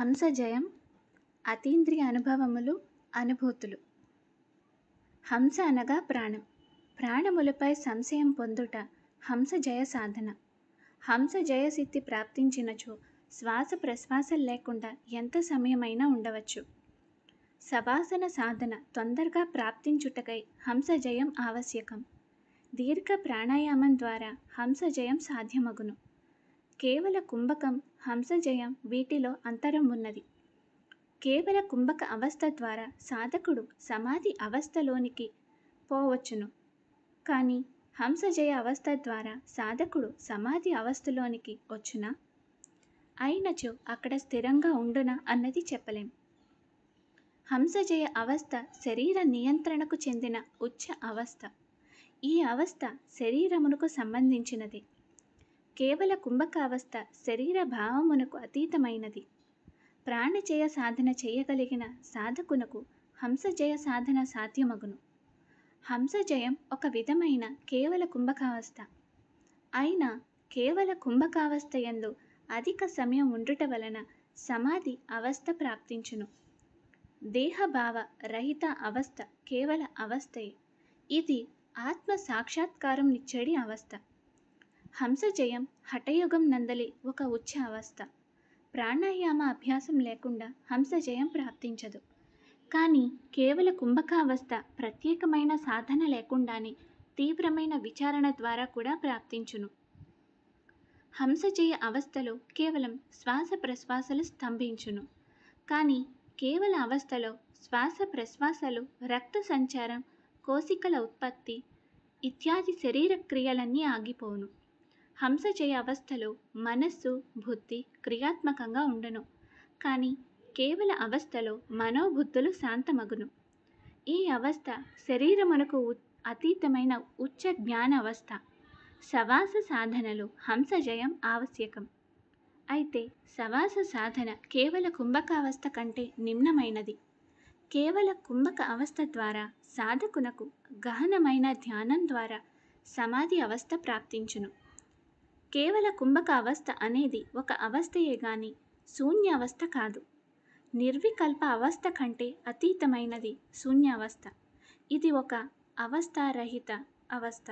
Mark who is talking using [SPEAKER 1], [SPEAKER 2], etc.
[SPEAKER 1] హంస జయం అతీంద్రియ అనుభవములు అనుభూతులు హంస అనగా ప్రాణం ప్రాణములపై సంశయం పొందుట హంస జయ సాధన హంస జయ సిద్ధి ప్రాప్తించినచో శ్వాస ప్రశ్వాసలు లేకుండా ఎంత సమయమైనా ఉండవచ్చు సవాసన సాధన తొందరగా ప్రాప్తించుటకై హంస జయం ఆవశ్యకం దీర్ఘ ప్రాణాయామం ద్వారా హంస జయం సాధ్యమగును కేవల కుంభకం హంసజయం వీటిలో అంతరం ఉన్నది కేవల కుంభక అవస్థ ద్వారా సాధకుడు సమాధి అవస్థలోనికి పోవచ్చును కానీ హంసజయ అవస్థ ద్వారా సాధకుడు సమాధి అవస్థలోనికి వచ్చునా అయినచో అక్కడ స్థిరంగా ఉండునా అన్నది చెప్పలేం హంసజయ అవస్థ శరీర నియంత్రణకు చెందిన ఉచ్చ అవస్థ ఈ అవస్థ శరీరమునకు సంబంధించినది కేవల కుంభకావస్థ శరీర భావమునకు అతీతమైనది ప్రాణజయ సాధన చేయగలిగిన సాధకునకు హంసజయ సాధన సాధ్యమగును హంసజయం ఒక విధమైన కేవల కుంభకావస్థ అయినా కేవల కుంభకావస్థ ఎందు అధిక సమయం ఉండుట వలన సమాధి అవస్థ ప్రాప్తించును దేహభావ రహిత అవస్థ కేవల అవస్థయే ఇది ఆత్మ సాక్షాత్కారం నిచ్చడి అవస్థ హంసజయం హఠయోగం నందలి ఒక ఉచ్చ అవస్థ ప్రాణాయామ అభ్యాసం లేకుండా హంసజయం ప్రాప్తించదు కానీ కేవల కుంభకావస్థ ప్రత్యేకమైన సాధన లేకుండానే తీవ్రమైన విచారణ ద్వారా కూడా ప్రాప్తించును హంసజయ అవస్థలో కేవలం శ్వాస ప్రశ్వాసలు స్తంభించును కానీ కేవల అవస్థలో శ్వాస ప్రశ్వాసలు రక్త సంచారం కోసికల ఉత్పత్తి ఇత్యాది శరీర క్రియలన్నీ ఆగిపోను హంసజయ అవస్థలో మనస్సు బుద్ధి క్రియాత్మకంగా ఉండను కానీ కేవల అవస్థలో మనోబుద్ధులు శాంతమగును ఈ అవస్థ శరీరమునకు అతీతమైన ఉచ్చ జ్ఞాన అవస్థ సవాస సాధనలో హంసజయం ఆవశ్యకం అయితే సవాస సాధన కేవల కుంభక అవస్థ కంటే నిమ్నమైనది కేవల కుంభక అవస్థ ద్వారా సాధకునకు గహనమైన ధ్యానం ద్వారా సమాధి అవస్థ ప్రాప్తించును కేవల కుంభక అవస్థ అనేది ఒక అవస్థయే గాని శూన్యావస్థ కాదు నిర్వికల్ప అవస్థ కంటే అతీతమైనది శూన్యావస్థ ఇది ఒక అవస్థారహిత అవస్థ